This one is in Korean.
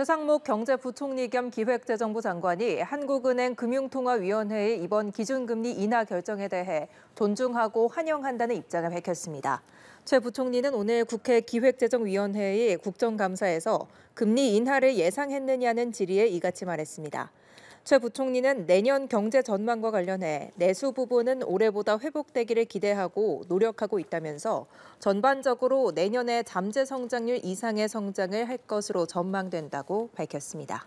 최상목 경제부총리 겸 기획재정부 장관이 한국은행 금융통화위원회의 이번 기준금리 인하 결정에 대해 존중하고 환영한다는 입장을 밝혔습니다. 최 부총리는 오늘 국회 기획재정위원회의 국정감사에서 금리 인하를 예상했느냐는 질의에 이같이 말했습니다. 최 부총리는 내년 경제 전망과 관련해 내수 부분은 올해보다 회복되기를 기대하고 노력하고 있다면서 전반적으로 내년에 잠재 성장률 이상의 성장을 할 것으로 전망된다고 밝혔습니다.